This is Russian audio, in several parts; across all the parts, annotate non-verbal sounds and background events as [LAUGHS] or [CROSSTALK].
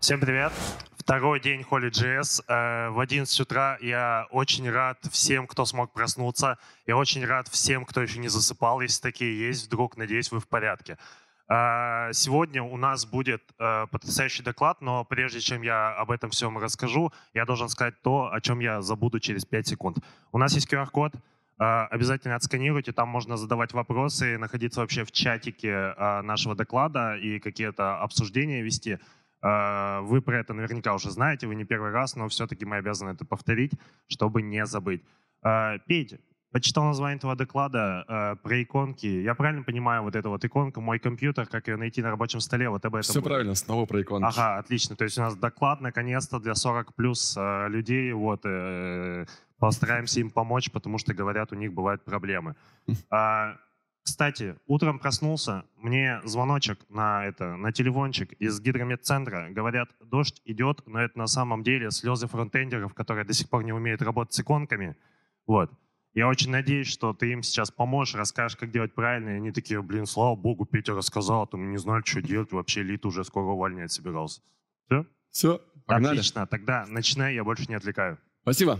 Всем привет! Второй день Holy.js. Э, в 11 утра я очень рад всем, кто смог проснуться. Я очень рад всем, кто еще не засыпал. Если такие есть, вдруг, надеюсь, вы в порядке. Э, сегодня у нас будет э, потрясающий доклад, но прежде чем я об этом всем расскажу, я должен сказать то, о чем я забуду через 5 секунд. У нас есть QR-код, обязательно отсканируйте, там можно задавать вопросы, находиться вообще в чатике нашего доклада и какие-то обсуждения вести. А, вы про это наверняка уже знаете, вы не первый раз, но все-таки мы обязаны это повторить, чтобы не забыть. А, Петь, почитал название этого доклада а, про иконки. Я правильно понимаю вот эта вот иконка «Мой компьютер», как ее найти на рабочем столе? Вот об этом Все будет. правильно, снова про иконки. Ага, отлично. То есть у нас доклад наконец-то для 40 плюс людей. Вот, э, постараемся им помочь, потому что, говорят, у них бывают проблемы. [LAUGHS] Кстати, утром проснулся, мне звоночек на, это, на телефончик из гидромедцентра. Говорят, дождь идет, но это на самом деле слезы фронтендеров, которые до сих пор не умеют работать с иконками. Вот. Я очень надеюсь, что ты им сейчас поможешь, расскажешь, как делать правильно. И они такие, блин, слава богу, Петя рассказал, а то мы не знали, что делать. Вообще Лит уже скоро увольнять собирался. Все? Все, погнали. Отлично, тогда начинай, я больше не отвлекаю. Спасибо.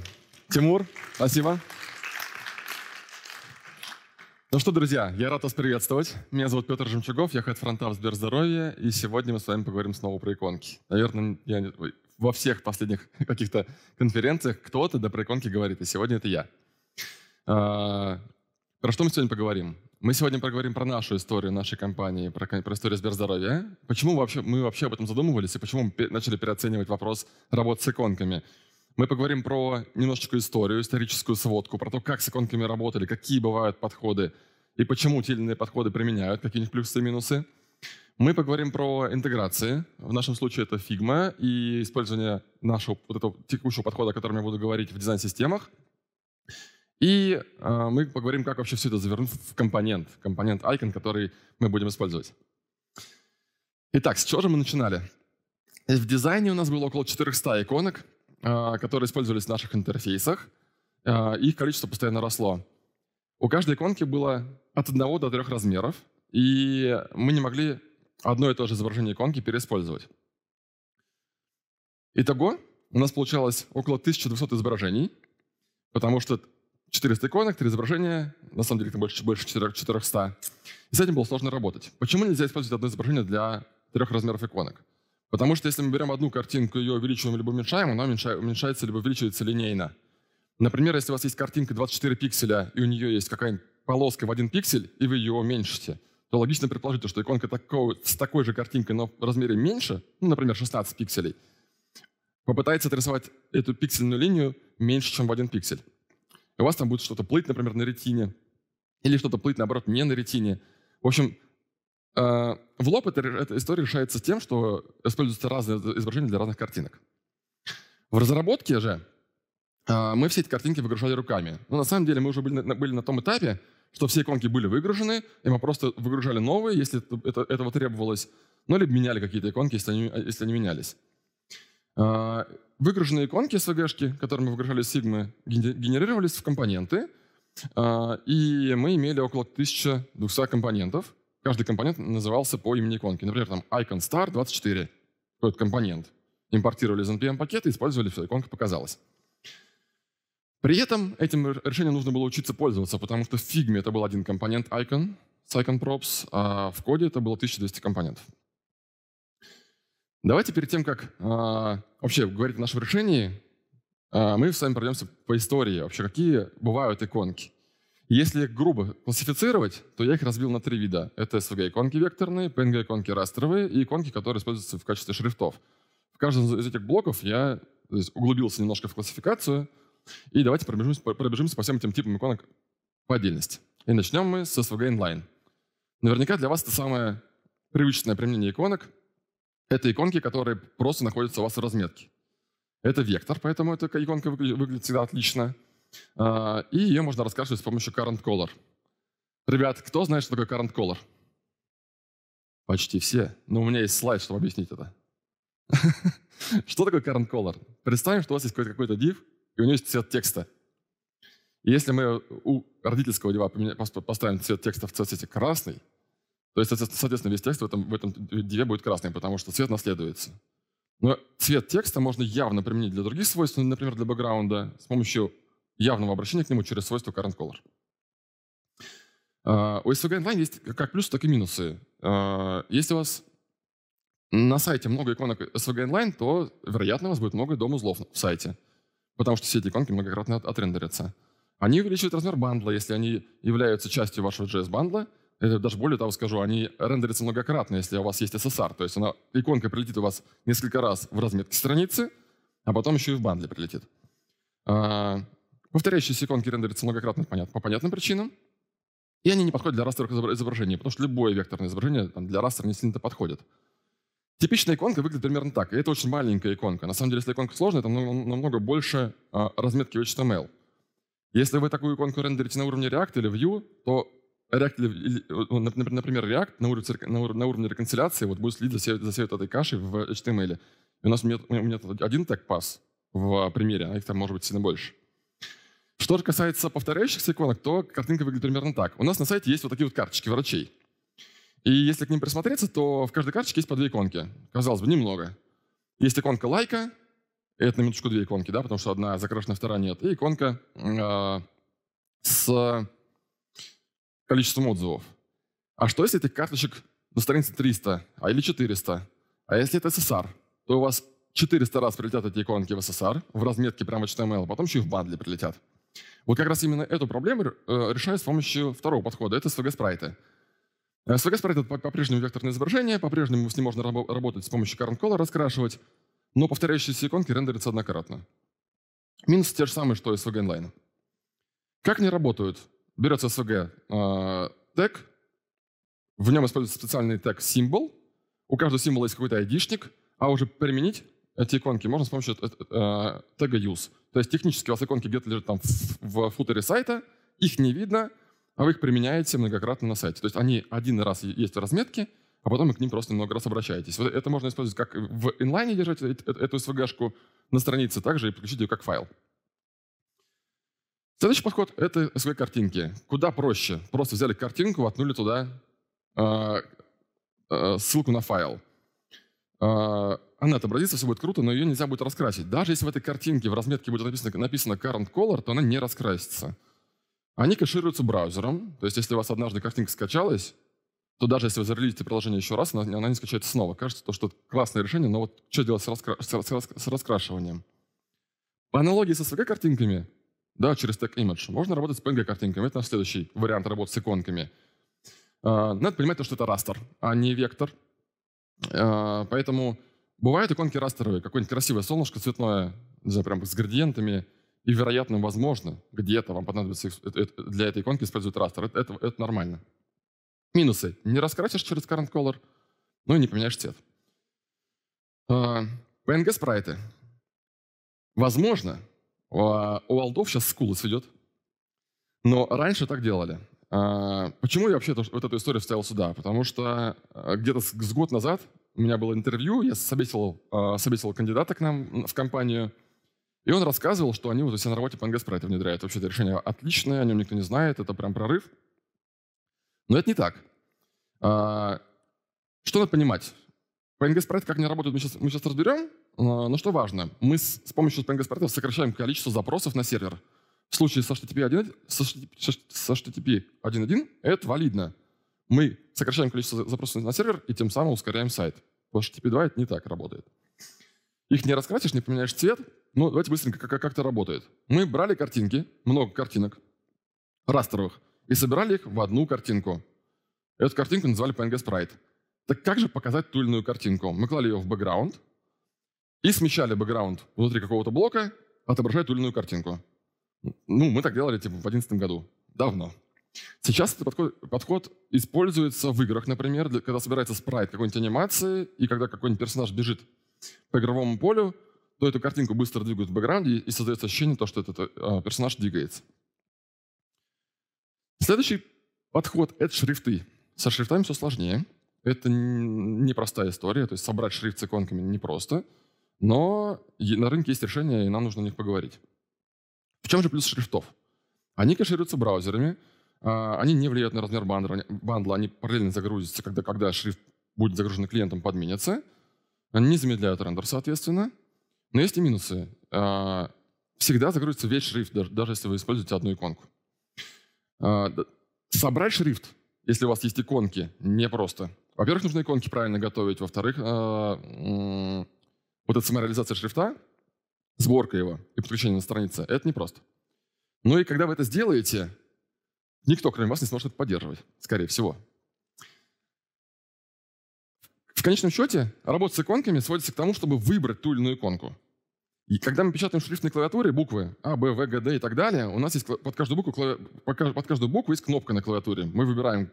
Тимур, спасибо. Ну что, друзья, я рад вас приветствовать. Меня зовут Петр Жемчугов, я хед-фронта в Сберздоровье, и сегодня мы с вами поговорим снова про иконки. Наверное, я во всех последних [LAUGHS] каких-то конференциях кто-то да про иконки говорит, и сегодня это я. А, про что мы сегодня поговорим? Мы сегодня поговорим про нашу историю нашей компании, про, про историю Сберздоровья. Почему вообще, мы вообще об этом задумывались и почему мы начали переоценивать вопрос работы с иконками? Мы поговорим про немножечко историю, историческую сводку, про то, как с иконками работали, какие бывают подходы и почему те или иные подходы применяют, какие у них плюсы и минусы. Мы поговорим про интеграции. В нашем случае это Figma и использование нашего вот этого текущего подхода, о котором я буду говорить в дизайн-системах. И э, мы поговорим, как вообще все это завернуть в компонент, компонент Icon, который мы будем использовать. Итак, с чего же мы начинали? В дизайне у нас было около 400 иконок, а, которые использовались в наших интерфейсах, а, их количество постоянно росло. У каждой иконки было от одного до трех размеров, и мы не могли одно и то же изображение иконки переиспользовать. Итого у нас получалось около 1200 изображений, потому что 400 иконок, 3 изображения, на самом деле это больше, больше 400. И с этим было сложно работать. Почему нельзя использовать одно изображение для трех размеров иконок? Потому что если мы берем одну картинку, ее увеличиваем либо уменьшаем, она уменьшается либо увеличивается линейно. Например, если у вас есть картинка 24 пикселя, и у нее есть какая-нибудь полоска в один пиксель, и вы ее уменьшите, то логично предположить, что иконка такого, с такой же картинкой, но в размере меньше, ну, например, 16 пикселей, попытается отрисовать эту пиксельную линию меньше, чем в один пиксель. И у вас там будет что-то плыть, например, на ретине, или что-то плыть, наоборот, не на ретине. В общем, Э, в лоб эта, эта история решается тем, что используются разные изображения для разных картинок. В разработке же э, мы все эти картинки выгружали руками. Но на самом деле мы уже были на, были на том этапе, что все иконки были выгружены, и мы просто выгружали новые, если это, это, этого требовалось, ну, либо меняли какие-то иконки, если они, если они менялись. Э, выгруженные иконки SVG-шки, которые мы выгружали из Sigma, генерировались в компоненты, и мы имели около 1200 компонентов, каждый компонент назывался по имени иконки. Например, там icon star 24, какой-то компонент. Импортировали из NPM пакета, использовали, все, иконка показалась. При этом этим решением нужно было учиться пользоваться, потому что в Figma это был один компонент icon с icon props, а в коде это было 1200 компонентов. Давайте перед тем, как э, вообще говорить о нашем решении, э, мы с вами пройдемся по истории, вообще какие бывают иконки. Если грубо классифицировать, то я их разбил на три вида. Это SVG-иконки векторные, PNG-иконки растровые и иконки, которые используются в качестве шрифтов. В каждом из этих блоков я есть, углубился немножко в классификацию. И давайте пробежимся, пробежимся по всем этим типам иконок по отдельности. И начнем мы с SVG Inline. Наверняка для вас это самое привычное применение иконок. Это иконки, которые просто находятся у вас в разметке. Это вектор, поэтому эта иконка выглядит всегда отлично. А, и ее можно раскачивать с помощью current color. Ребят, кто знает, что такое current color? Почти все. Но у меня есть слайд, чтобы объяснить это. [LAUGHS] Что такое current color? Представим, что у вас есть какой-то div, и у него есть цвет текста. если мы у родительского дива поставим цвет текста в цвете красный, то есть, соответственно, весь текст в этом, в этом диве будет красным, потому что цвет наследуется. Но цвет текста можно явно применить для других свойств, например, для бэкграунда, с помощью явного обращения к нему через свойство current color. А, у SVG Inline есть как плюсы, так и минусы. А, если у вас на сайте много иконок SVG Inline, то, вероятно, у вас будет много дом узлов в сайте, потому что все эти иконки многократно отрендерятся. Они увеличивают размер бандла, если они являются частью вашего JS-бандла. Это даже более того скажу, они рендерятся многократно, если у вас есть SSR. То есть она, иконка прилетит у вас несколько раз в разметке страницы, а потом еще и в бандле прилетит. А, Повторяющиеся иконки рендерятся многократно понят, по понятным причинам. И они не подходят для растровых изображений, потому что любое векторное изображение там, для растера не сильно-то подходит. Типичная иконка выглядит примерно так. И это очень маленькая иконка. На самом деле, если иконка сложная, там намного больше а, разметки в HTML. Если вы такую иконку рендерите на уровне React или Vue, то React или, э, ну, например, React на уровне, на уровне, на уровне реконсиляции вот будет следить за всей, за всей вот этой кашей в HTML. И у нас у меня, у меня один тег пас в а, примере, а их там может быть сильно больше. Что же касается повторяющихся иконок, то картинка выглядит примерно так. У нас на сайте есть вот такие вот карточки врачей. И если к ним присмотреться, то в каждой карточке есть по две иконки. Казалось бы, немного. Есть иконка лайка, это на минуточку две иконки, да, потому что одна закрашена, вторая нет. И иконка э, с количеством отзывов. А что, если этих карточек на странице 300, а или 400? А если это СССР, то у вас 400 раз прилетят эти иконки в СССР, в разметке прямо HTML, эм а потом еще и в бандле прилетят. Вот как раз именно эту проблему э, решают с помощью второго подхода. Это SVG-спрайты. SVG-спрайт э, — это по-прежнему векторное изображение, по-прежнему с ним можно раб работать с помощью current color, раскрашивать, но повторяющиеся иконки рендерятся однократно. Минус те же самые, что и SVG Inline. Как они работают? Берется SVG э, тег, в нем используется специальный тег символ, у каждого символа есть какой-то айдишник, а уже применить эти иконки можно с помощью э, э, тега use. То есть технически у вас иконки где-то лежат там в, футере сайта, их не видно, а вы их применяете многократно на сайте. То есть они один раз есть в разметке, а потом вы к ним просто много раз обращаетесь. Вот это можно использовать как в инлайне держать эту SVG-шку на странице, также и подключить ее как файл. Следующий подход — это SVG-картинки. Куда проще. Просто взяли картинку, воткнули туда э, э, ссылку на файл. А, она отобразится, все будет круто, но ее нельзя будет раскрасить. Даже если в этой картинке в разметке будет написано, написано current color, то она не раскрасится. Они кэшируются браузером, то есть если у вас однажды картинка скачалась, то даже если вы зарелизите приложение еще раз, она, не скачается снова. Кажется, то, что это классное решение, но вот что делать с, раскра... с, рас... с раскрашиванием? По аналогии со SVG-картинками, да, через Tag Image, можно работать с PNG-картинками. Это наш следующий вариант работы с иконками. А, надо понимать, что это растер, а не вектор — а, поэтому бывают иконки растеровые, какое-нибудь красивое солнышко цветное, не знаю, прям с градиентами, и, вероятно, возможно, где-то вам понадобится для этой иконки использовать растер. Это, это, это нормально. Минусы. Не раскрасишь через current color, ну и не поменяешь цвет. А, PNG спрайты. Возможно, а, у алдов сейчас скулы сведет, но раньше так делали. А, почему я вообще вот эту историю вставил сюда? Потому что а, где-то с год назад у меня было интервью, я собесил, а, собесил кандидата к нам в компанию, и он рассказывал, что они вот у себя на работе по ангоспрате внедряют. Вообще это решение отличное, о нем никто не знает, это прям прорыв. Но это не так. Что надо понимать? PNG спрайт, как они работают, мы сейчас, мы сейчас разберем. Но что важно, мы с, с помощью PNG спрайтов сокращаем количество запросов на сервер. В случае с HTTP 1.1 с HTTP 1.1 это валидно. Мы сокращаем количество запросов на сервер и тем самым ускоряем сайт. В HTTP 2 это не так работает. Их не раскрасишь, не поменяешь цвет. Но давайте быстренько, как, как это работает. Мы брали картинки, много картинок, растеровых, и собирали их в одну картинку. Эту картинку называли PNG Sprite. Так как же показать ту или иную картинку? Мы клали ее в бэкграунд и смещали бэкграунд внутри какого-то блока, отображая ту или иную картинку. Ну, мы так делали типа в 2011 году. Давно. Сейчас этот подход, подход используется в играх, например, для, когда собирается спрайт какой-нибудь анимации, и когда какой-нибудь персонаж бежит по игровому полю, то эту картинку быстро двигают в бэкграунде, и создается ощущение, то, что этот э, а, персонаж двигается. Следующий подход — это шрифты. Со шрифтами все сложнее. Это непростая история, то есть собрать шрифт с иконками непросто, но на рынке есть решения, и нам нужно о них поговорить. В чем же плюс шрифтов? Они кэшируются браузерами, а, они не влияют на размер бандла, они параллельно загрузятся, когда, когда шрифт будет загружен клиентом, подменятся. Они не замедляют рендер, соответственно. Но есть и минусы. А, всегда загрузится весь шрифт, даже если вы используете одну иконку. А, собрать шрифт, если у вас есть иконки, непросто. Во-первых, нужно иконки правильно готовить. Во-вторых, вот эта самореализация шрифта сборка его и подключение на странице, это непросто. Ну и когда вы это сделаете, никто, кроме вас, не сможет это поддерживать, скорее всего. В конечном счете, работа с иконками сводится к тому, чтобы выбрать ту или иную иконку. И когда мы печатаем шрифт на клавиатуре, буквы А, Б, В, Г, Д и так далее, у нас есть под каждую, букву, клави... под каждую букву есть кнопка на клавиатуре. Мы выбираем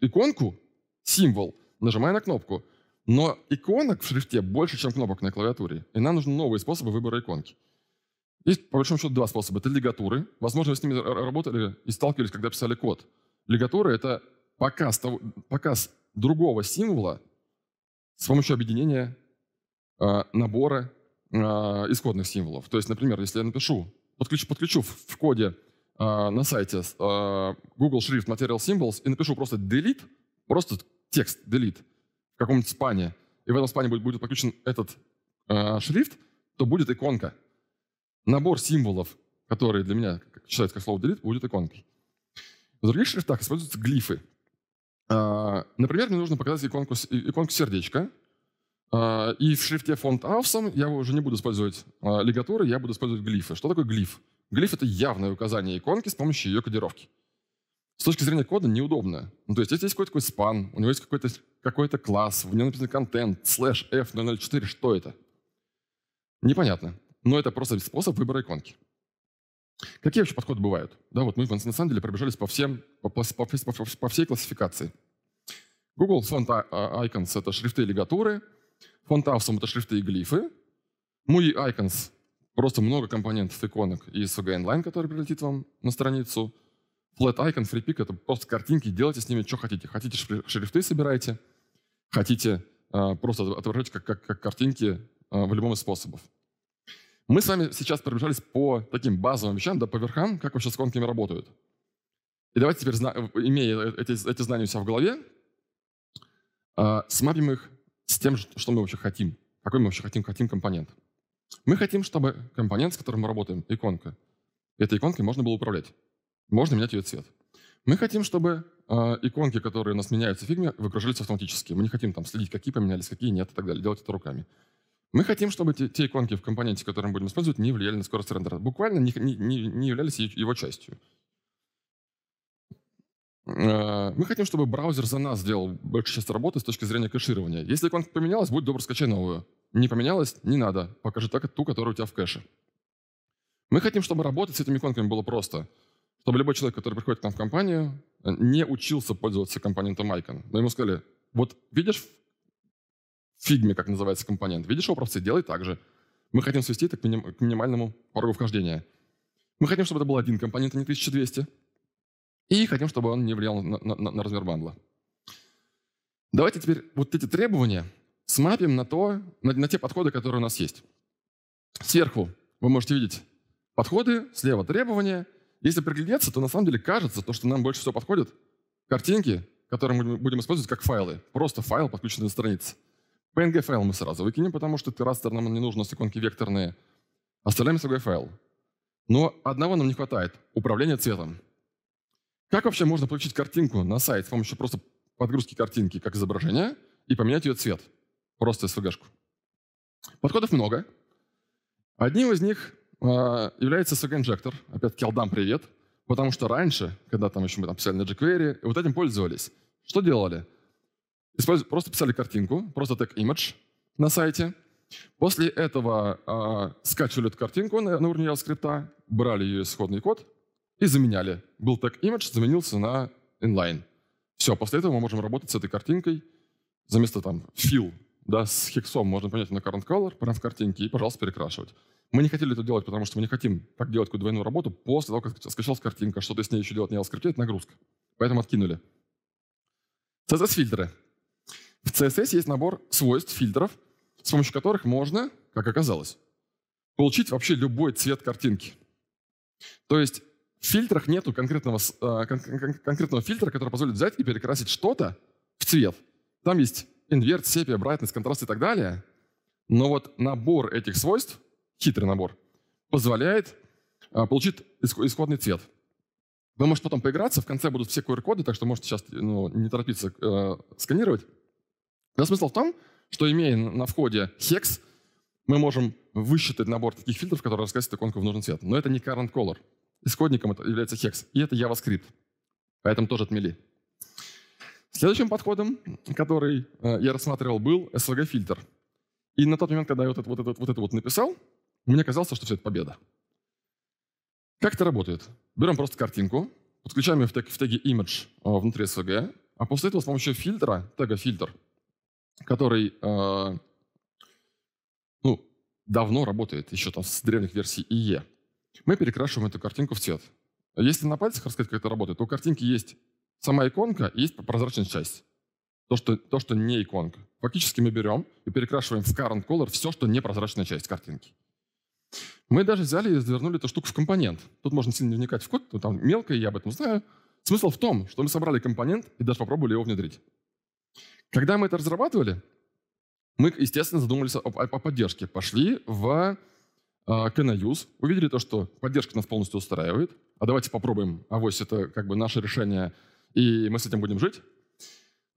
иконку, символ, нажимая на кнопку. Но иконок в шрифте больше, чем кнопок на клавиатуре. И нам нужны новые способы выбора иконки. Есть, по большому счету, два способа. Это лигатуры. Возможно, вы с ними работали и сталкивались, когда писали код. Лигатуры — это показ, того, показ другого символа с помощью объединения э, набора э, исходных символов. То есть, например, если я напишу, подключу, подключу в, коде э, на сайте э, Google шрифт Material Symbols и напишу просто delete, просто текст delete, каком-нибудь спане, и в этом спане будет, будет подключен этот э, шрифт, то будет иконка. Набор символов, которые для меня считается как слово «делит», будет иконкой. В других шрифтах используются глифы. Э, например, мне нужно показать иконку, иконку сердечка, э, и в шрифте фонд «Авсом» я уже не буду использовать э, лигатуры, я буду использовать глифы. Что такое глиф? Глиф — это явное указание иконки с помощью ее кодировки с точки зрения кода неудобно. Ну, то есть здесь есть какой-то такой спан, у него есть какой-то какой класс, в нем написан контент, слэш f004, что это? Непонятно. Но это просто способ выбора иконки. Какие вообще подходы бывают? Да, вот мы на самом деле пробежались по, всем, по, по, по, по, по всей классификации. Google Font а, Icons — это шрифты и лигатуры, Font Awesome — это шрифты и глифы, MUI Icons — просто много компонентов иконок и SVG Inline, который прилетит вам на страницу — Flat Icon, FreePick — это просто картинки, делайте с ними, что хотите. Хотите шрифты собирайте, хотите э, просто отображать как, как, как картинки э, в любом из способов. Мы с вами сейчас пробежались по таким базовым вещам, да по верхам, как вообще с конками работают. И давайте теперь, имея э, эти, эти знания у себя в голове, э, а, смапим их с тем, что мы вообще хотим. Какой мы вообще хотим, хотим компонент. Мы хотим, чтобы компонент, с которым мы работаем, иконка, этой иконкой можно было управлять можно менять ее цвет. Мы хотим, чтобы э, иконки, которые у нас меняются в фигме, выгружались автоматически. Мы не хотим там следить, какие поменялись, какие нет и так далее. Делать это руками. Мы хотим, чтобы те, те иконки в компоненте, которые мы будем использовать, не влияли на скорость рендера. Буквально не, не, не являлись его частью. А, мы хотим, чтобы браузер за нас сделал большую часть работы с точки зрения кэширования. Если иконка поменялась, будь добр, скачай новую. Не поменялась, не надо. Покажи так ту, которая у тебя в кэше. Мы хотим, чтобы работать с этими иконками было просто чтобы любой человек, который приходит к нам в компанию, э, не учился пользоваться компонентом Icon. Но ему сказали, вот видишь в фигме, как называется компонент, видишь образцы, делай так же. Мы хотим свести это к, миним- к минимальному порогу вхождения. Мы хотим, чтобы это был один компонент, а не 1200. И хотим, чтобы он не влиял на, на, на размер бандла. Давайте теперь вот эти требования смапим на, то, на, на те подходы, которые у нас есть. Сверху вы можете видеть подходы, слева требования – если приглядеться, то на самом деле кажется, то, что нам больше всего подходит, картинки, которые мы будем использовать как файлы. Просто файл, подключенный на странице. PNG-файл мы сразу выкинем, потому что террастер нам не нужен, у векторные. Оставляем свой файл. Но одного нам не хватает — управление цветом. Как вообще можно получить картинку на сайт с помощью просто подгрузки картинки как изображения и поменять ее цвет? Просто SVG-шку. Подходов много. Одним из них а, является SVG-инжектор. Опять-таки, алдам привет. Потому что раньше, когда там еще мы там писали на jQuery, вот этим пользовались. Что делали? Использ... Просто писали картинку, просто так image на сайте. После этого э, скачивали эту картинку на, на уровне JavaScript, брали ее исходный код и заменяли. Был так image, заменился на inline. Все, после этого мы можем работать с этой картинкой. Заместо там fill да, с хексом можно понять на current color, прямо в картинке, и, пожалуйста, перекрашивать. Мы не хотели это делать, потому что мы не хотим так делать какую-то двойную работу после того, как скачалась картинка, что-то с ней еще делать на JavaScript, это нагрузка. Поэтому откинули. CSS-фильтры. В CSS есть набор свойств фильтров, с помощью которых можно, как оказалось, получить вообще любой цвет картинки. То есть в фильтрах нету конкретного, э, конкретного фильтра, который позволит взять и перекрасить что-то в цвет. Там есть инверт, сепия, брайтность, контраст и так далее. Но вот набор этих свойств, хитрый набор, позволяет а, получить исходный цвет. Вы можете потом поиграться, в конце будут все QR-коды, так что можете сейчас ну, не торопиться э, сканировать. Но смысл в том, что имея на входе HEX, мы можем высчитать набор таких фильтров, которые раскрасят иконку в нужный цвет. Но это не current color. Исходником это является HEX, и это JavaScript. Поэтому тоже отмели. Следующим подходом, который э, я рассматривал, был SVG-фильтр. И на тот момент, когда я вот это вот, это, вот, это вот написал, мне казалось, что все это победа. Как это работает? Берем просто картинку, подключаем ее в, тег, в теге image э, внутри SVG, а после этого с помощью фильтра, тега фильтр, который э, ну, давно работает, еще там с древних версий IE, мы перекрашиваем эту картинку в цвет. Если на пальцах рассказать, как это работает, то у картинки есть сама иконка есть прозрачная часть. То что, то, что не иконка. Фактически мы берем и перекрашиваем в current color все, что не прозрачная часть картинки. Мы даже взяли и завернули эту штуку в компонент. Тут можно сильно вникать в код, но там мелко, я об этом знаю. Смысл в том, что мы собрали компонент и даже попробовали его внедрить. Когда мы это разрабатывали, мы, естественно, задумались о, о, о поддержке. Пошли в а, Canuse, увидели то, что поддержка нас полностью устраивает, а давайте попробуем, авось это как бы наше решение – и мы с этим будем жить.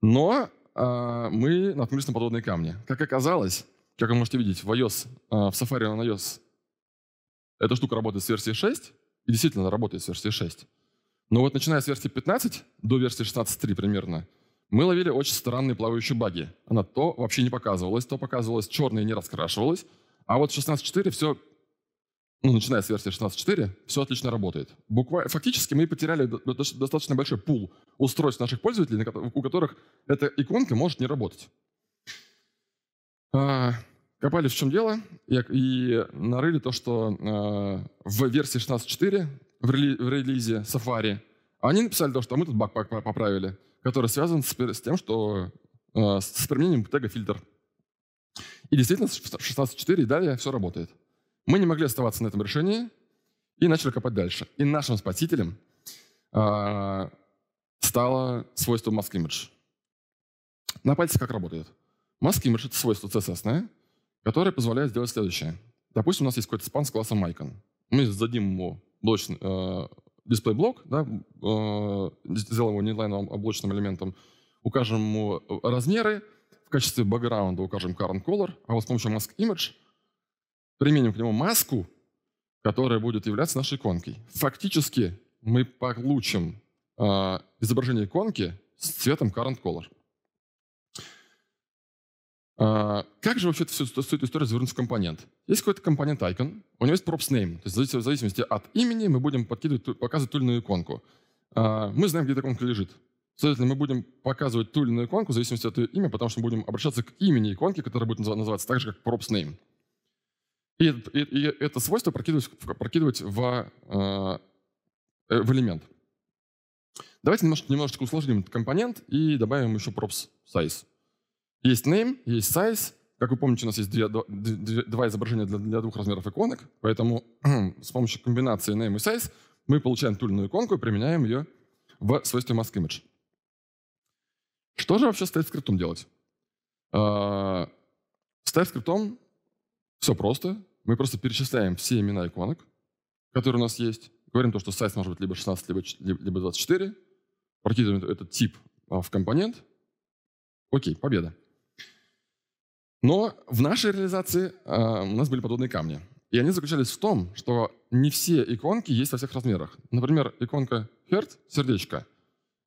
Но э, мы наткнулись на подводные камни. Как оказалось, как вы можете видеть, в iOS, э, в Safari на iOS эта штука работает с версии 6, и действительно она работает с версии 6. Но вот начиная с версии 15 до версии 16.3 примерно, мы ловили очень странные плавающие баги. Она то вообще не показывалась, то показывалась черная и не раскрашивалась. А вот 16.4 все ну, начиная с версии 16.4, все отлично работает. Буква... Фактически мы потеряли достаточно большой пул устройств наших пользователей, у которых эта иконка может не работать. А, копали в чем дело и, нарыли то, что а, в версии 16.4 в, в релизе Safari они написали то, что мы тут баг поправили, который связан с, тем, что а, с применением тега фильтр. И действительно, с 16.4 и далее все работает. Мы не могли оставаться на этом решении и начали копать дальше. И нашим спасителем э, стало свойство mask image. На пальце как работает? Mask image — это свойство CSS, которое позволяет сделать следующее. Допустим, у нас есть какой-то спан с классом icon. Мы зададим ему блочный, э, дисплей-блок, да, э, сделаем его недлайновым облачным элементом, укажем ему размеры, в качестве бэкграунда укажем current color, а вот с помощью mask image — применим к нему маску, которая будет являться нашей иконкой. Фактически мы получим э, изображение иконки с цветом current color. Э, как же вообще всю, всю эту историю завернуть в компонент? Есть какой-то компонент icon, у него есть props name, то есть в зависимости от имени мы будем подкидывать, показывать ту или иную иконку. Э, мы знаем, где эта иконка лежит. Следовательно, мы будем показывать ту или иную иконку в зависимости от ее имени, потому что мы будем обращаться к имени иконки, которая будет называться так же, как props name. И, и, и это свойство прокидывать, прокидывать в, а, э, в элемент. Давайте немножко, немножечко усложним этот компонент и добавим еще props size. Есть name, есть size. Как вы помните, у нас есть две, два, два изображения для, для двух размеров иконок, поэтому [CLEARS THROAT] с помощью комбинации name и size мы получаем ту или иную иконку и применяем ее в свойстве maskImage. Что же вообще с TypeScript делать? А, с TypeScript все просто мы просто перечисляем все имена иконок, которые у нас есть, говорим то, что сайт может быть либо 16, либо, либо 24, прокидываем этот тип а, в компонент. Окей, победа. Но в нашей реализации э, у нас были подобные камни. И они заключались в том, что не все иконки есть во всех размерах. Например, иконка Hertz, сердечко,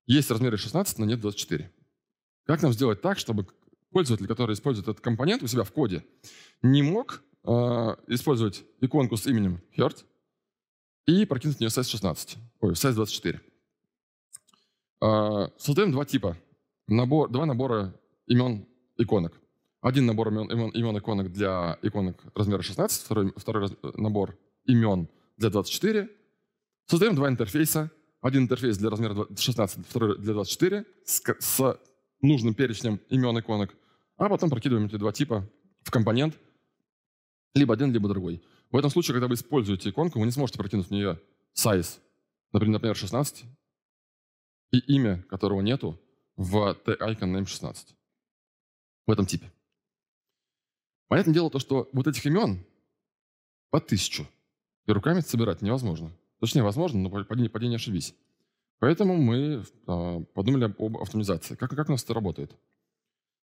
есть в размере 16, но нет 24. Как нам сделать так, чтобы пользователь, который использует этот компонент у себя в коде, не мог а, использовать иконку с именем Hertz и прокинуть в нее size 16, ой, size 24. Э, создаем два типа, набор, два набора имен иконок. Один набор имен, имен, имен иконок для иконок размера 16, второй, второй раз, э, набор имен для 24. Создаем два интерфейса. Один интерфейс для размера 16, второй для 24 с, с нужным перечнем имен иконок, а потом прокидываем эти два типа в компонент — либо один, либо другой. В этом случае, когда вы используете иконку, вы не сможете прокинуть в нее size, например, 16, и имя, которого нету, в t-icon name 16. В этом типе. Понятное дело то, что вот этих имен по тысячу. И руками собирать невозможно. Точнее, возможно, но поди, поди ошибись. Поэтому мы э, подумали об автоматизации. Как, как у нас это работает?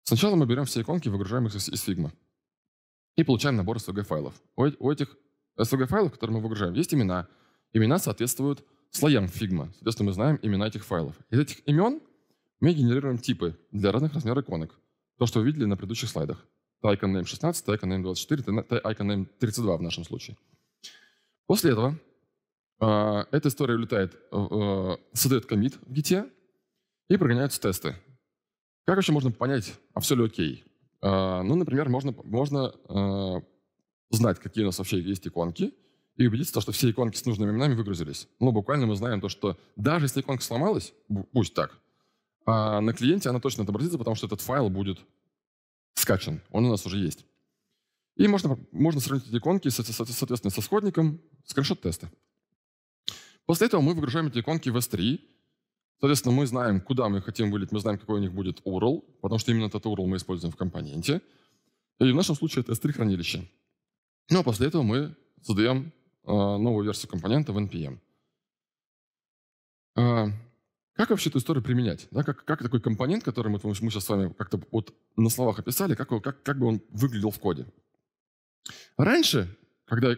Сначала мы берем все иконки и выгружаем их из, из Figma и получаем набор SVG-файлов. У, у этих SVG-файлов, которые мы выгружаем, есть имена. Имена соответствуют слоям Figma. Соответственно, мы знаем имена этих файлов. Из этих имен мы генерируем типы для разных размеров иконок. То, что вы видели на предыдущих слайдах. Icon name 16, icon name 24, icon name 32 в нашем случае. После этого э, эта история улетает, э, создает комит в Git и прогоняются тесты. Как вообще можно понять, а все ли окей? А, ну, например, можно, можно а, знать, какие у нас вообще есть иконки, и убедиться, что все иконки с нужными именами выгрузились. Ну, буквально мы знаем то, что даже если иконка сломалась, пусть так, а на клиенте она точно отобразится, потому что этот файл будет скачан, он у нас уже есть. И можно, можно сравнить эти иконки, соответственно, со сходником, скриншот теста. После этого мы выгружаем эти иконки в S3, Соответственно, мы знаем, куда мы хотим вылить, мы знаем, какой у них будет URL, потому что именно этот URL мы используем в компоненте. И в нашем случае это S3 хранилище. Ну а после этого мы создаем э, а, новую версию компонента в NPM. Э, а, как вообще эту историю применять? Да, как, как такой компонент, который мы, мы сейчас с вами как-то вот на словах описали, как, как, как бы он выглядел в коде? Раньше, когда э,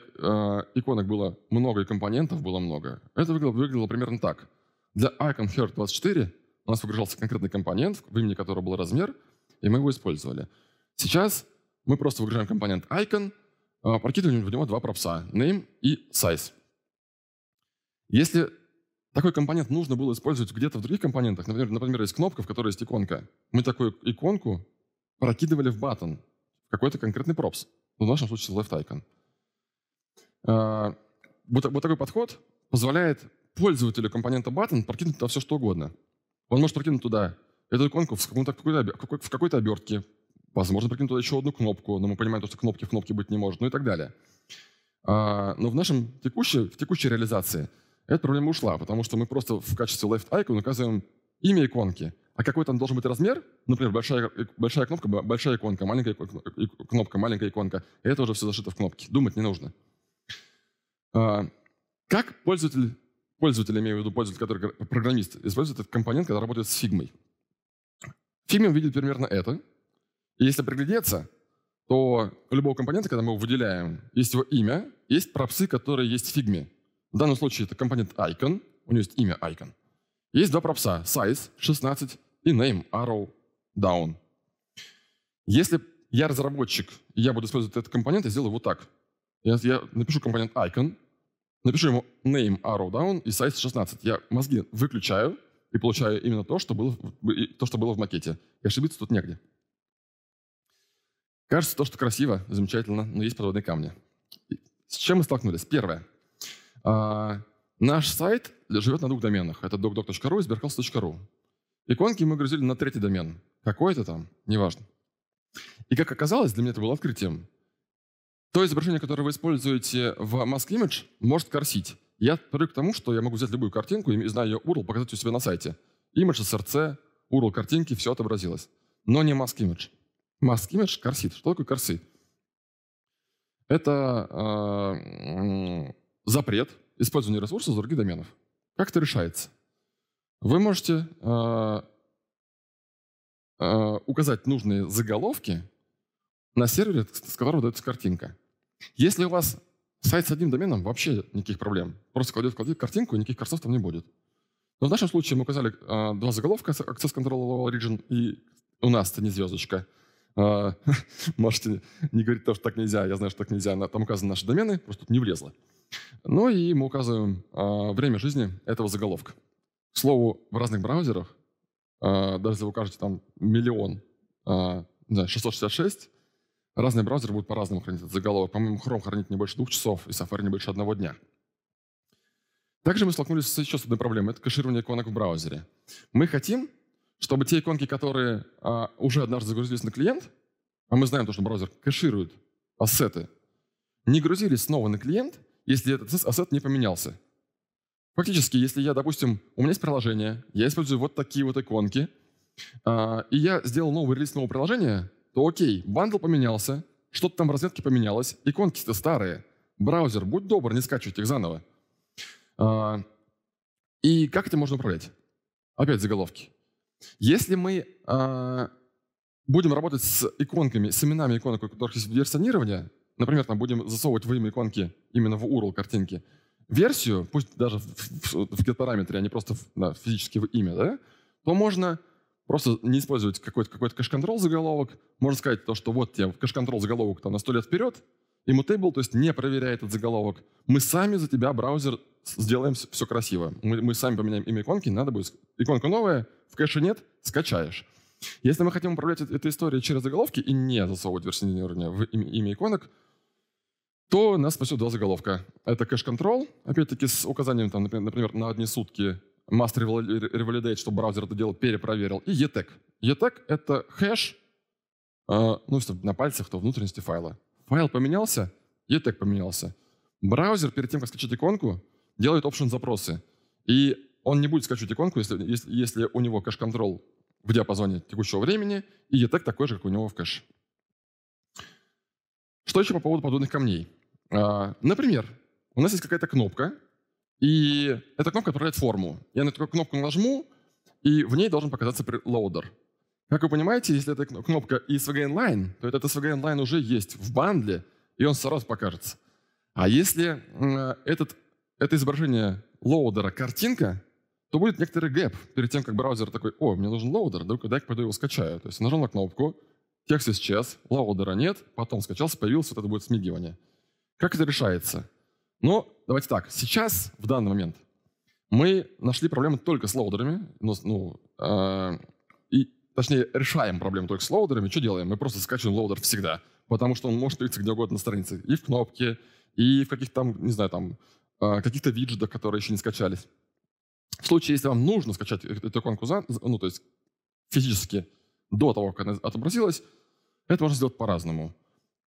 иконок было много и компонентов было много, это выглядело, выглядело примерно так. Для Icon Heart 24 у нас выгружался конкретный компонент, в имени которого был размер, и мы его использовали. Сейчас мы просто выгружаем компонент Icon, а, прокидываем в него два пропса — name и size. Если такой компонент нужно было использовать где-то в других компонентах, например, например, есть кнопка, в которой есть иконка, мы такую иконку прокидывали в button, в какой-то конкретный пропс, в нашем случае left icon. А, вот такой подход позволяет пользователю компонента button прокинуть туда все что угодно. Он может прокинуть туда эту иконку в, какой-то, в какой-то обертке, возможно, прокинуть туда еще одну кнопку, но мы понимаем, что кнопки в кнопке быть не может, ну и так далее. А, но в нашем текущей, в текущей реализации эта проблема ушла, потому что мы просто в качестве left icon указываем имя иконки, а какой там должен быть размер, например, большая, большая кнопка, большая иконка, маленькая кнопка, маленькая иконка, это уже все зашито в кнопке, думать не нужно. А, как пользователь пользователь, имею в виду пользователь, который программист, использует этот компонент, когда работает с фигмой. Фигма видит примерно это. И если приглядеться, то у любого компонента, когда мы его выделяем, есть его имя, есть пропсы, которые есть в фигме. В данном случае это компонент icon, у него есть имя icon. Есть два пропса, size 16 и name arrow down. Если я разработчик, и я буду использовать этот компонент, я сделаю вот так. Я, я напишу компонент icon, напишу ему name arrow down и size 16. Я мозги выключаю и получаю именно то, что было, то, что было в макете. И ошибиться тут негде. Кажется, то, что красиво, замечательно, но есть подводные камни. С чем мы столкнулись? Первое. А, наш сайт живет на двух доменах. Это docdoc.ru и sberhouse.ru. Иконки мы грузили на третий домен. Какой это там, неважно. И как оказалось, для меня это было открытием то изображение, которое вы используете в Mask Image, может корсить. Я привык к тому, что я могу взять любую картинку и, зная ее URL, показать у себя на сайте. Image, SRC, URL картинки, все отобразилось. Но не Mask Image. Mask Image корсит. Что такое корсит? Это э, запрет использования ресурсов других доменов. Как это решается? Вы можете э, э, указать нужные заголовки на сервере, с которого дается картинка. Если у вас сайт с одним доменом, вообще никаких проблем. Просто кладет, кладет картинку, и никаких курсов там не будет. Но в нашем случае мы указали э, два заголовка Access Control Origin и у нас это не звездочка. Э, а, [LAUGHS] можете не говорить то, что так нельзя, я знаю, что так нельзя. Там указаны наши домены, просто тут не влезло. Ну и мы указываем э, время жизни этого заголовка. К слову, в разных браузерах, э, даже если вы укажете там миллион, э, не знаю, 666, Разные браузеры будут по-разному хранить этот заголовок. По-моему, Chrome хранит не больше двух часов, и Safari не больше одного дня. Также мы столкнулись с еще с одной проблемой. Это кэширование иконок в браузере. Мы хотим, чтобы те иконки, которые а, уже однажды загрузились на клиент, а мы знаем то, что браузер кэширует ассеты, не грузились снова на клиент, если этот ассет не поменялся. Фактически, если я, допустим, у меня есть приложение, я использую вот такие вот иконки, а, и я сделал новый релиз нового приложения — то окей, бандл поменялся, что-то там в розетке поменялось, иконки-то старые. Браузер, будь добр, не скачивайте их заново. А, и как это можно управлять? Опять заголовки. Если мы а, будем работать с иконками, с именами иконок, у которых есть версионирование, например, там будем засовывать во имя иконки именно в URL картинки, версию, пусть даже в, в, в, в параметре, а не просто в, да, физически в имя, да, то можно просто не использовать какой-то какой кэш-контрол заголовок. Можно сказать то, что вот тебе кэш-контрол заголовок там, на 100 лет вперед, и Immutable, то есть не проверяет этот заголовок. Мы сами за тебя, браузер, сделаем все красиво. Мы, мы сами поменяем имя иконки, надо будет... Иконка новая, в кэше нет, скачаешь. Если мы хотим управлять этой историей через заголовки и не засовывать версионирование в имя, имя иконок, то нас спасет два заголовка. Это кэш-контрол, опять-таки с указанием, там, например, на одни сутки Master Revalidate, чтобы браузер это дело перепроверил, и ETag. ETag e e это хэш, э, ну, если на пальцах, то внутренности файла. Файл поменялся, ETag e поменялся. Браузер перед тем, как скачать иконку, делает option-запросы. И он не будет скачивать иконку, если, если, если у него кэш-контрол в диапазоне текущего времени, и ETag такой же, как у него в кэш. Что еще по поводу подводных камней? А, например, у нас есть какая-то кнопка, и эта кнопка отправляет форму. Я на эту кнопку нажму, и в ней должен показаться лоудер. Как вы понимаете, если эта кнопка и SVG Inline, то этот SVG Inline уже есть в бандле, и он сразу покажется. А если этот, это изображение лоудера картинка, то будет некоторый гэп перед тем, как браузер такой, о, мне нужен лоудер, да дай-ка пойду его скачаю. То есть нажал на кнопку, текст исчез, лоудера нет, потом скачался, появился, вот это будет смигивание. Как это решается? Но ну, давайте так, сейчас, в данный момент, мы нашли проблему только с лоудерами, ну, ну, э, и, точнее, решаем проблему только с лоудерами. Что делаем? Мы просто скачиваем лоудер всегда, потому что он может появиться где угодно на странице, и в кнопке, и в каких-то там, не знаю, там, э, каких-то виджетах, которые еще не скачались. В случае, если вам нужно скачать э, эту иконку, ну, то есть физически до того, как она отобразилась, это можно сделать по-разному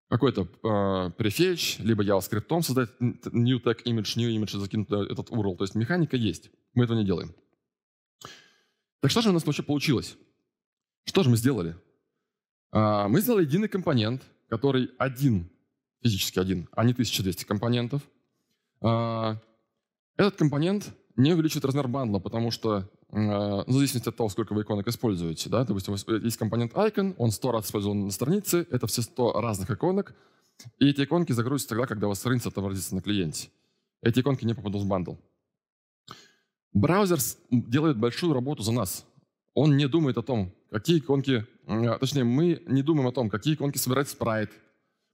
какой-то э, а, префейдж, либо JavaScript создать new tag image, new image и закинуть этот URL. То есть механика есть. Мы этого не делаем. Так что же у нас вообще получилось? Что же мы сделали? Э, мы сделали единый компонент, который один, физически один, а не 1200 компонентов. Э, этот компонент не увеличивает размер бандла, потому что Э, ну, в зависимости от того, сколько вы иконок используете, да, допустим, э, есть компонент icon, он 100 раз использован на странице, это все 100 разных иконок, и эти иконки загрузятся тогда, когда у вас страница отобразится на клиенте. Эти иконки не попадут в бандл. Браузер делает большую работу за нас. Он не думает о том, какие иконки... А, точнее, мы не думаем о том, какие иконки собирать спрайт.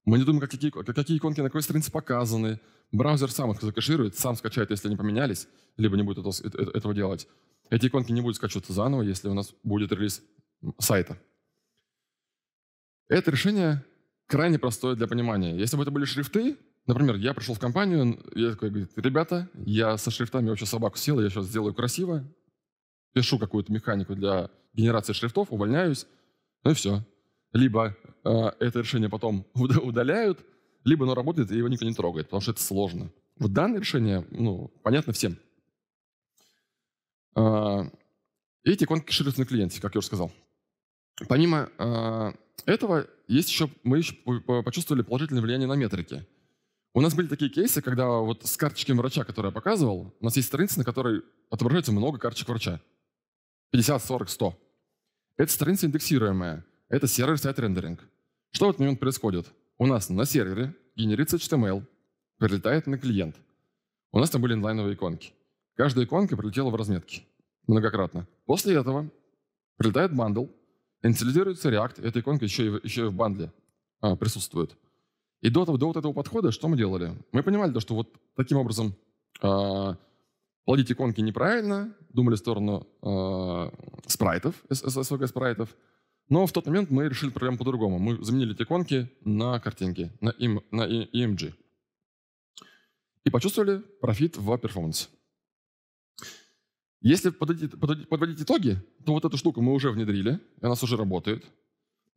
Мы не думаем, какие, какие иконки на какой странице показаны. Браузер сам их закаширует, сам скачает, если они поменялись, либо не будет этого, этого делать. Эти иконки не будут скачиваться заново, если у нас будет релиз сайта. Это решение крайне простое для понимания. Если бы это были шрифты, например, я пришел в компанию, я такой, говорит, ребята, я со шрифтами вообще собаку сел, я сейчас сделаю красиво, пишу какую-то механику для генерации шрифтов, увольняюсь, ну и все. Либо э, это решение потом [LAUGHS] удаляют, либо оно работает, и его никто не трогает, потому что это сложно. Вот данное решение, ну, понятно всем. Эти иконки кэшируются на клиенте, как я уже сказал. Помимо а, этого, есть еще, мы еще почувствовали положительное влияние на метрики. У нас были такие кейсы, когда вот с карточками врача, которую я показывал, у нас есть страница, на которой отображается много карточек врача. 50, 40, 100. Эта страница индексируемая. Это сервер-сайт рендеринг. Что в этот момент происходит? У нас на сервере генерится HTML, эм прилетает на клиент. У нас там были инлайновые иконки. Каждая иконка прилетела в разметке многократно. После этого прилетает бандл, инициализируется React, эта иконка еще и в, еще и в бандле а, присутствует. И до, до вот этого подхода что мы делали? Мы понимали то, что вот таким образом а, плодить иконки неправильно, думали в сторону а, спрайтов, SVG спрайтов, но в тот момент мы решили проблему по-другому. Мы заменили эти иконки на картинки, на, им, на EMG. И почувствовали профит в перформансе. Если подводить, подводить, итоги, то вот эту штуку мы уже внедрили, и она уже работает.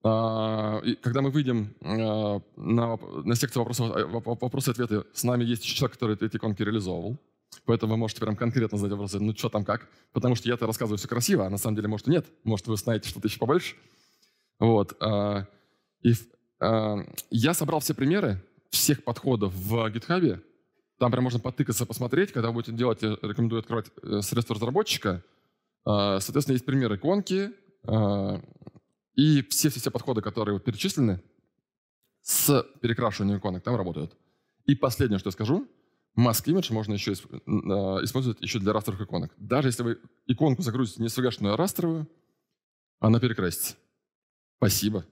А, и когда мы выйдем э, на, на секцию вопросов, э, вопросы и ответы, с нами есть человек, который эти иконки реализовывал. Поэтому вы можете прям конкретно задать вопросы, ну что там как, потому что я-то рассказываю все красиво, а на самом деле, может, нет. Может, вы знаете что-то еще побольше. Вот. Э, и я собрал все примеры всех подходов в GitHub, там прям можно потыкаться, посмотреть. Когда будете делать, я рекомендую открывать э, средства разработчика. А, соответственно, есть примеры иконки а, и все-все-все подходы, которые перечислены, с перекрашиванием иконок там работают. И последнее, что я скажу, Mask Image можно еще а, использовать еще для растровых иконок. Даже если вы иконку загрузите не сфигашенную, а растровую, она перекрасится. Спасибо.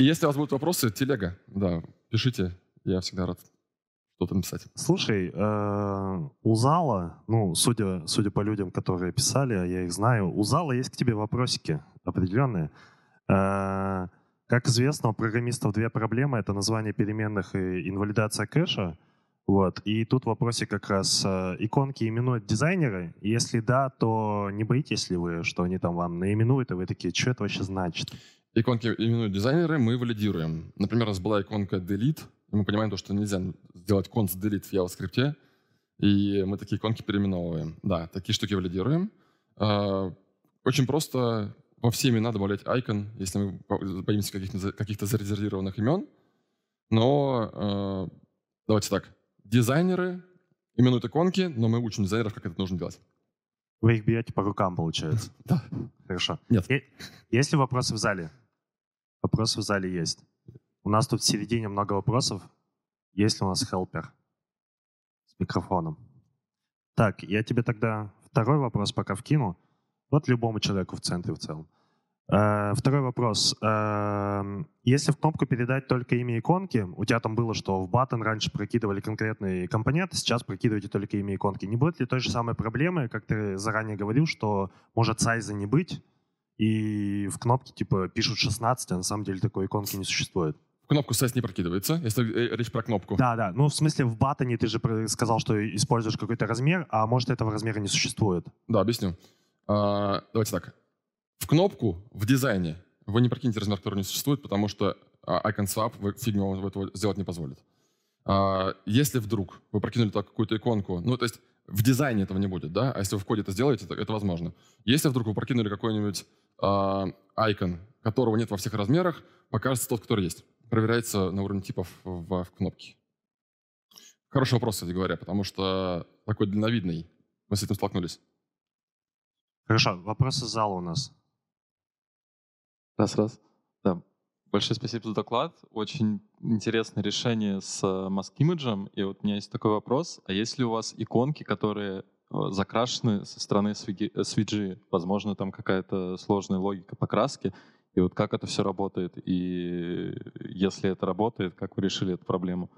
И если у вас будут вопросы, телега, да, пишите, я всегда рад что-то написать. Слушай, э, у зала, ну, судя, судя по людям, которые писали, а я их знаю, у зала есть к тебе вопросики определенные. Э, как известно, у программистов две проблемы. Это название переменных и инвалидация кэша. Вот. И тут вопросик как раз, э, иконки именуют дизайнеры? Если да, то не боитесь ли вы, что они там вам наименуют, и вы такие, что это вообще значит? иконки именуют дизайнеры, мы валидируем. Например, у нас была иконка delete, и мы понимаем то, что нельзя сделать конст delete в JavaScript, и мы такие иконки переименовываем. Да, такие штуки валидируем. А, очень просто во все имена добавлять icon, если мы боимся каких-то каких зарезервированных имен. Но а, давайте так. Дизайнеры именуют иконки, но мы учим дизайнеров, как это нужно делать. Вы их бьете по рукам, получается? [LAUGHS] Да. Хорошо. Нет. Есть ли вопросы в зале? Вопросы в зале есть. У нас тут в середине много вопросов. Есть ли у нас хелпер с микрофоном? Так, я тебе тогда второй вопрос пока вкину. Вот любому человеку в центре в целом. Э, второй вопрос. Эм, если в кнопку передать только имя иконки, у тебя там было, что в баттон раньше прокидывали конкретные компоненты, сейчас прокидываете только имя иконки. Не будет ли той же самой проблемы, как ты заранее говорил, что может сайза не быть, и в кнопке типа пишут 16, а на самом деле такой иконки не существует? кнопку сайт не прокидывается, если э, речь про кнопку. Да, да. Ну, в смысле, в батоне ты же сказал, что используешь какой-то размер, а может, этого размера не существует. Да, объясню. А, давайте так в кнопку в дизайне вы не прокинете размер, который не существует, потому что а, icon swap Figma вам этого сделать не позволит. А, если вдруг вы прокинули так какую-то иконку, ну, то есть в дизайне этого не будет, да, а если вы в коде это сделаете, это, это возможно. Если вдруг вы прокинули какой-нибудь а, icon, которого нет во всех размерах, покажется тот, который есть. Проверяется на уровне типов в, в кнопке. Хороший вопрос, кстати говоря, потому что такой длинновидный Мы с этим столкнулись. Хорошо, вопросы зала у нас. Раз, раз. Да. Большое спасибо за доклад. Очень интересное решение с Mask э, Image. И вот у меня есть такой вопрос. А есть ли у вас иконки, которые э, закрашены со стороны свиджи? Э, Возможно, там какая-то сложная логика покраски. И вот как это все работает? И если это работает, как вы решили эту проблему?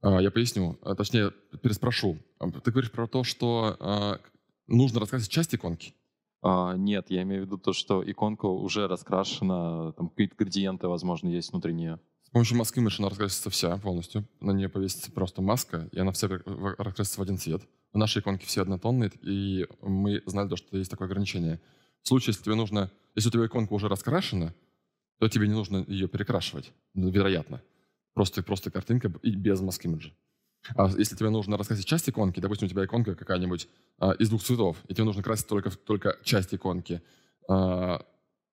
А, я поясню, а, точнее, переспрошу. А, ты говоришь про то, что нужно раскрасить часть иконки? А, нет, я имею в виду то, что иконка уже раскрашена, там какие-то градиенты, возможно, есть внутри нее. С помощью маски машина раскрасится вся полностью. На нее повесится просто маска, и она вся раскрасится в один цвет. Наши иконки все однотонные, и мы знали, что есть такое ограничение. В случае, если тебе нужно... Если у тебя иконка уже раскрашена, то тебе не нужно ее перекрашивать, вероятно. Просто, просто картинка и без маски имиджа. А если тебе нужно раскрасить часть иконки, допустим, у тебя иконка какая-нибудь а, из двух цветов, и тебе нужно красить только, только часть иконки, а,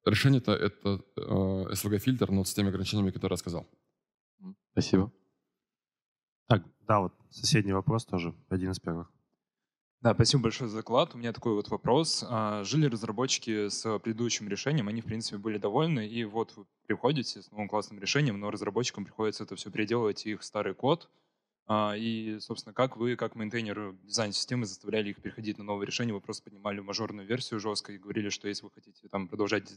решение-то это SVG-фильтр, э, но с теми ограничениями, которые я сказал. Спасибо. Так, да, вот соседний вопрос тоже, один из первых. Да, спасибо большое за доклад. У меня такой вот вопрос. Жили разработчики с предыдущим решением, они, в принципе, были довольны, и вот вы приходите с новым классным решением, но разработчикам приходится это все переделывать, их старый код — а, и, собственно, как вы, как мейнтейнеры дизайн-системы, заставляли их переходить на новое решение? Вы просто поднимали мажорную версию жестко и говорили, что если вы хотите там продолжать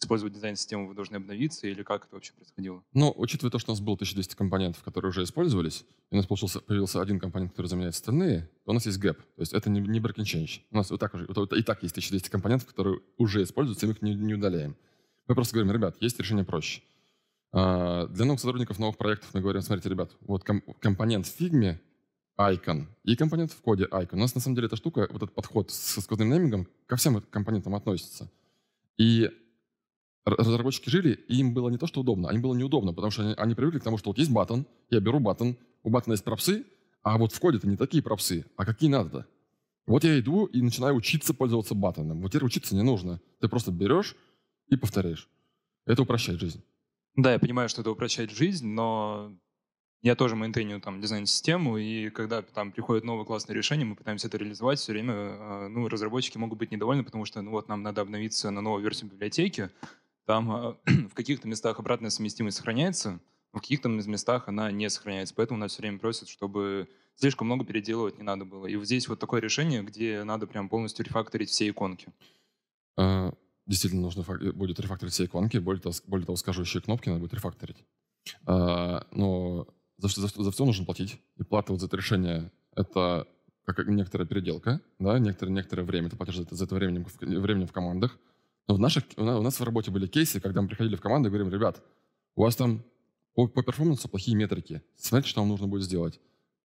использовать дизайн-систему, вы должны обновиться, или как это вообще происходило? Ну, учитывая то, что у нас было 1200 компонентов, которые уже использовались, и у нас получился, появился один компонент, который заменяет остальные, то у нас есть гэп. То есть это не, не breaking change. У нас вот так уже, вот, и так есть 1200 компонентов, которые уже используются, и мы их не, не удаляем. Мы просто говорим, ребят, есть решение проще. А, для новых сотрудников новых проектов мы говорим, смотрите, ребят, вот компонент в Figma Icon и компонент в коде Icon. У нас на самом деле эта штука, вот этот подход с сквозным неймингом ко всем компонентам относится. И разработчики жили, и им было не то, что удобно, а им было неудобно, потому что они, они привыкли к тому, что вот есть батон, я беру батон, у батона есть пропсы, а вот в коде-то не такие пропсы, а какие надо-то. Вот я иду и начинаю учиться пользоваться батоном. Вот теперь учиться не нужно. Ты просто берешь и повторяешь. Это упрощает жизнь. Да, я понимаю, что это упрощает жизнь, но я тоже мейнтейню там дизайн-систему, и когда там приходит новое классное решение, мы пытаемся это реализовать, все время а, ну, разработчики могут быть недовольны, потому что ну вот нам надо обновиться на новую версию библиотеки, там а, [CLEARS THROAT] в каких-то местах обратная совместимость сохраняется, в каких-то местах она не сохраняется, поэтому нас все время просят, чтобы слишком много переделывать не надо было. И вот здесь вот такое решение, где надо прям полностью рефакторить все иконки. А, действительно нужно э, будет рефакторить все иконки, более того, более того скажущие кнопки надо будет рефакторить. А, но за, что, за, что, за все нужно платить. И плата вот за это решение — это как некоторая переделка, да, некоторое, некоторое время ты платишь за это, за это временем, временем в командах. Но в наших, у нас в работе были кейсы, когда мы приходили в команду и говорим, ребят, у вас там по, по перформансу плохие метрики, смотрите, что нам нужно будет сделать.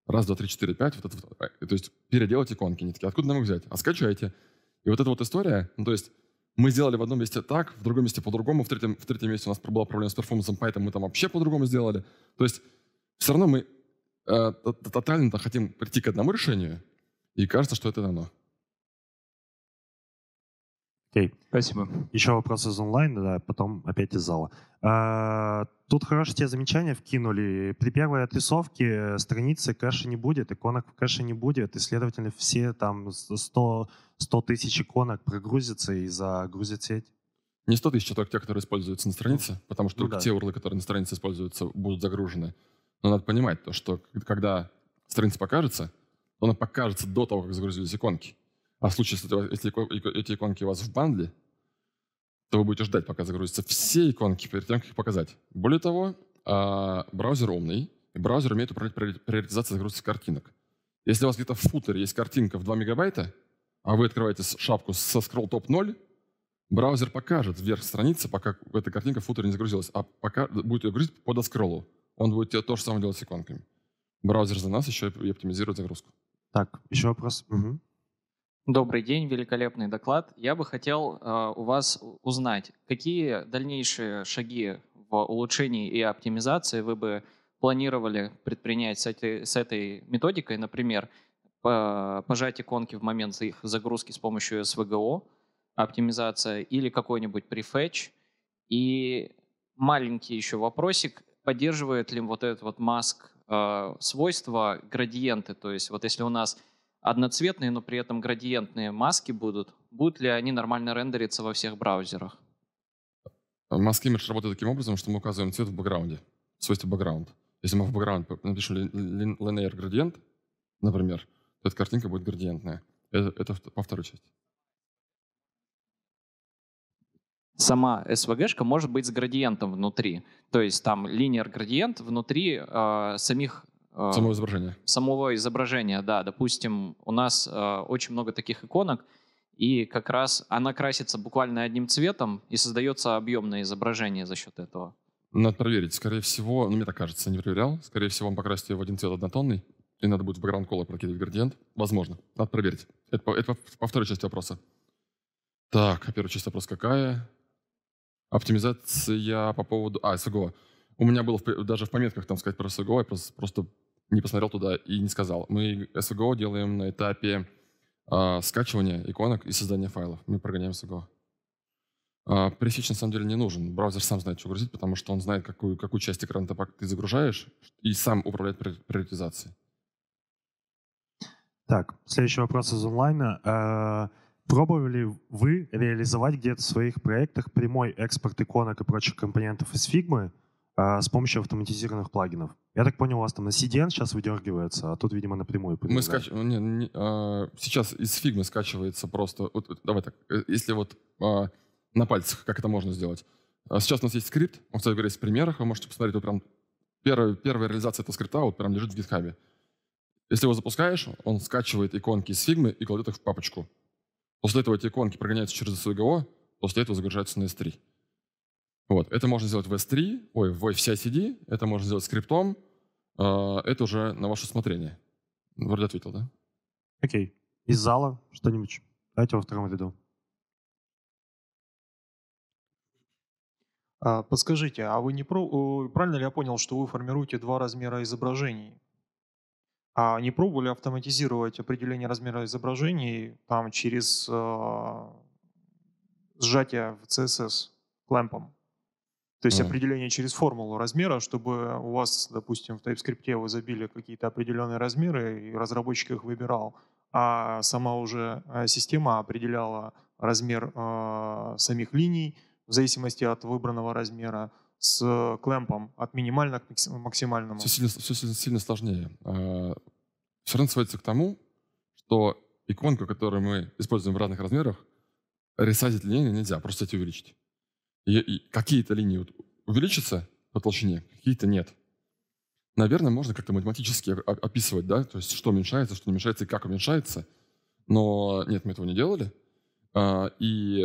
Раз, два, три, четыре, пять, вот это вот. Э, то есть переделать иконки. Не такие, откуда нам их взять? А скачайте. И вот эта вот история, ну, то есть мы сделали в одном месте так, в другом месте по-другому, в третьем, в третьем месте у нас была проблема с перформансом, поэтому мы там вообще по-другому сделали. То есть все равно мы э, тотально -то хотим прийти к одному решению, и кажется, что это оно. Окей. Спасибо. Еще вопрос из онлайна, да, потом опять из зала. А, тут хорошие тебе замечания вкинули. При первой отрисовке э, страницы кэша не будет, иконок в кэше не будет, и, следовательно, все там 100, 100 тысяч иконок прогрузятся и загрузят сеть. Не 100 тысяч, а только те, которые используются на странице, ну, потому что ну, да. те урлы, которые на странице используются, будут загружены. Но надо понимать то, что когда страница покажется, то она покажется до того, как загрузились иконки. А в случае, если эти иконки у вас в бандле, то вы будете ждать, пока загрузятся все иконки, перед тем, как их показать. Более того, а, браузер умный, и браузер умеет управлять приоритизацией загрузки картинок. Если у вас где-то в футере есть картинка в 2 мегабайта, а вы открываете шапку со scroll топ 0, браузер покажет вверх страницы, пока эта картинка в футере не загрузилась, а пока будет ее грузить по доскроллу. Он будет делать то же самое делать с иконками. Браузер за нас еще и оптимизирует загрузку. Так, еще вопрос. Угу. Добрый день, великолепный доклад. Я бы хотел э, у вас узнать, какие дальнейшие шаги в улучшении и оптимизации вы бы планировали предпринять с этой, с этой методикой, например, пожать иконки в момент их загрузки с помощью SVGO, оптимизация или какой-нибудь prefetch. И маленький еще вопросик, поддерживает ли вот этот вот маск э, свойства градиенты, то есть вот если у нас одноцветные, но при этом градиентные маски будут, будут ли они нормально рендериться во всех браузерах? А маски Маскимидж работает таким образом, что мы указываем цвет в бэкграунде, Свойство бэкграунд. Если мы в бэкграунд напишем linear градиент, например, то эта картинка будет градиентная. Это, это по второй части. Сама SVG-шка может быть с градиентом внутри. То есть там линейный градиент внутри э, самих а, Самого изображения. Самого изображения, да. Допустим, у нас э, очень много таких иконок, и как раз она красится буквально одним цветом, и создается объемное изображение за счет этого. Надо проверить. Скорее всего, ну, мне так кажется, не проверял. Скорее всего, он покрасит ее в один цвет однотонный, и надо будет в бэкграунд-колор прокидывать градиент. Возможно. Надо проверить. Это, по, это по, по второй части вопроса. Так, а первая часть вопроса какая? Оптимизация по поводу... А, СВГО. У меня было в, даже в пометках, там сказать про СВГО, я просто, просто не посмотрел туда и не сказал. Мы SVGO делаем на этапе э, скачивания иконок и создания файлов. Мы прогоняем SVGO. Э, а, пресечь на самом деле не нужен. Браузер сам знает, что грузить, потому что он знает, какую, какую часть экрана ты загружаешь, и сам управляет приоритизацией. Так, следующий вопрос из онлайна. А, пробовали вы реализовать где-то в своих проектах прямой экспорт иконок и прочих компонентов из Figma? А, с помощью автоматизированных плагинов. Я так понял, у вас там на CDN сейчас выдергивается, а тут, видимо, напрямую. Мы скач... не, не, а, сейчас из фигмы скачивается просто... Вот, давай так, э, если вот а, на пальцах, как это можно сделать. А сейчас у нас есть скрипт, он, кстати говоря, есть в примерах, вы можете посмотреть, вот прям первая, первая реализация этого скрипта вот прям лежит в гитхабе. Если его запускаешь, он скачивает иконки из фигмы и кладет их в папочку. После этого эти иконки прогоняются через SVGO, после этого загружаются на S3. Вот. Это можно сделать в S3, ой, в CICD, это можно сделать скриптом. А, это уже на ваше усмотрение. Вроде ответил, да? Окей. Okay. Из зала что-нибудь. Давайте во втором ряду. А, подскажите, а вы не про... Э, правильно ли я понял, что вы формируете два размера изображений? А не пробовали автоматизировать определение размера изображений там через э, сжатие в CSS клэмпом? То есть mm. определение через формулу размера, чтобы у вас, допустим, в TypeScript вы забили какие-то определенные размеры, и разработчик их выбирал, а сама уже э, система определяла размер э, самих линий в зависимости от выбранного размера с клемпом от минимально к максимальному. Все сильно, все сильно, сильно сложнее. А, все равно сводится к тому, что иконку, которую мы используем в разных размерах, ресайзить линейно нельзя, просто эти увеличить какие-то линии увеличатся по толщине, какие-то нет. Наверное, можно как-то математически описывать, да, то есть что уменьшается, что не уменьшается и как уменьшается. Но нет, мы этого не делали. А, и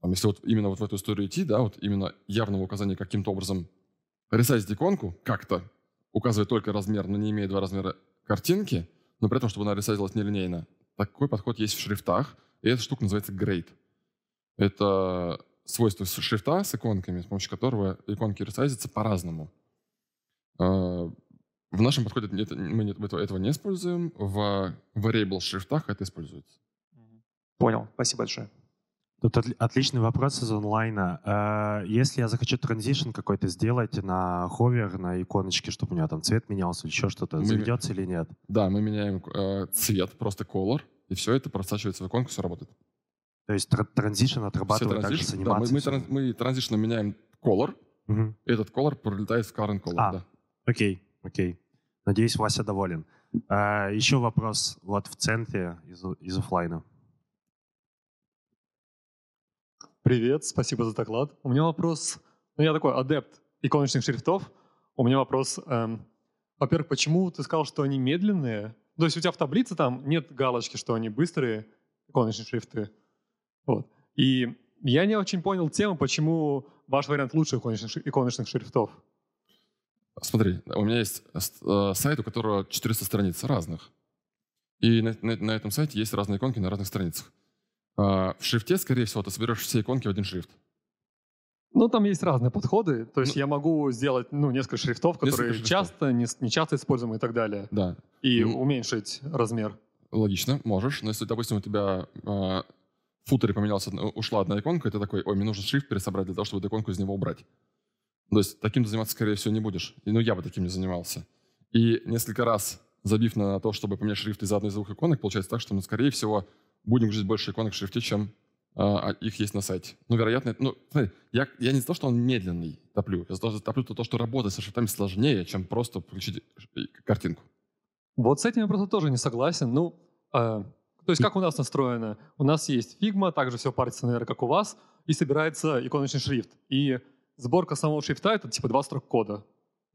там, если вот именно вот в эту историю идти, да, вот именно явного указания каким-то образом ресайзить иконку как-то, указывая только размер, но не имея два размера картинки, но при этом, чтобы она ресайзилась нелинейно. Такой подход есть в шрифтах, и эта штука называется грейд. Это свойства шрифта с иконками, с помощью которого иконки ресайзятся по-разному. А, в нашем подходе нет, мы этого не используем, в variable шрифтах это используется. Понял, спасибо большое. Тут отличный вопрос из онлайна. А, если я захочу транзишн какой-то сделать на ховер, на иконочке, чтобы у меня там цвет менялся или еще что-то, мы... заведется или нет? Да, мы меняем а, цвет, просто color, и все это просачивается в иконку, все работает. То есть транзишн отрабатывает также с анимацией. Да, мы, мы, мы транзишно меняем color, угу. и этот color пролетает в current color. А, да. окей, окей. Надеюсь, Вася доволен. А, еще вопрос вот в центре из, из офлайна. Привет, спасибо за доклад. У меня вопрос. Ну, я такой адепт иконочных шрифтов. У меня вопрос. Эм, во-первых, почему ты сказал, что они медленные? То есть у тебя в таблице там нет галочки, что они быстрые иконочные шрифты. Вот. И я не очень понял тему, почему ваш вариант лучше иконочных, иконочных шрифтов. Смотри, у меня есть э, сайт, у которого 400 страниц разных. И на, на, на этом сайте есть разные иконки на разных страницах. А, в шрифте, скорее всего, ты соберешь все иконки в один шрифт. Ну, там есть разные подходы. То есть ну, я могу сделать ну, несколько шрифтов, которые несколько шрифтов. часто, не, не часто используемы и так далее. Да. И ну, уменьшить размер. Логично, можешь. Но если, допустим, у тебя а, футере поменялся, ушла одна иконка, и ты такой, ой, мне нужно шрифт пересобрать для того, чтобы эту иконку из него убрать. То есть таким заниматься, скорее всего, не будешь. И, ну, я бы таким не занимался. И несколько раз забив на то, чтобы поменять шрифт из одной из двух иконок, получается так, что мы, скорее всего, будем грузить больше иконок в шрифте, чем э, их есть на сайте. Ну, вероятно, ну, смотри, я, я не за то, что он медленный топлю, я за то, что топлю то, что работать со шрифтами сложнее, чем просто включить э, картинку. Вот с этим я просто тоже не согласен. Ну, э, то есть как у нас настроено? У нас есть Figma, также все парится, наверное, как у вас, и собирается иконочный шрифт. И сборка самого шрифта — это типа два строк кода.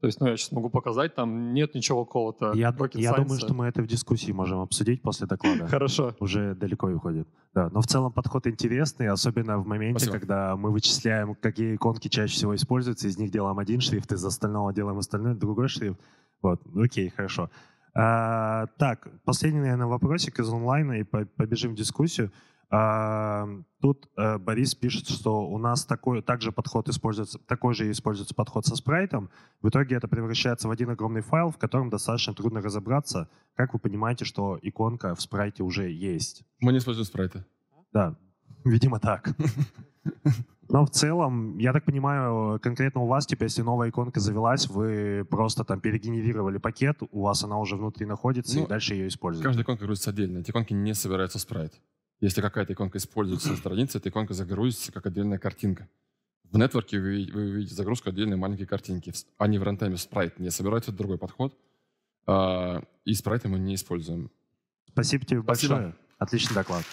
То есть, ну, я сейчас могу показать, там нет ничего какого-то Я, я думаю, что мы это в дискуссии можем обсудить после доклада. [LAUGHS] Хорошо. Уже далеко уходит. Да, но в целом подход интересный, особенно в моменте, Спасибо. когда мы вычисляем, какие иконки чаще всего используются, из них делаем один шрифт, из остального делаем остальное другой шрифт. Вот, окей, хорошо. А, так, последний, наверное, вопросик из онлайна, и побежим в дискуссию. А, тут а, Борис пишет, что у нас такой, также подход используется, такой же используется подход со спрайтом. В итоге это превращается в один огромный файл, в котором достаточно трудно разобраться. Как вы понимаете, что иконка в спрайте уже есть? Мы не используем спрайты. Да, видимо так. [LAUGHS] Но в целом, я так понимаю, конкретно у вас, теперь, если новая иконка завелась, вы просто там перегенерировали пакет, у вас она уже внутри находится, ну, и дальше ее используете. Каждая иконка грузится отдельно, эти иконки не собираются в спрайт. Если какая-то иконка используется на странице, эта иконка загрузится как отдельная картинка. В нетворке вы, вы видите загрузку отдельной маленькие картинки, Они в рантайме спрайт не собираются, это другой подход. А, и спрайты мы не используем. Спасибо тебе Спасибо. большое. Отличный доклад.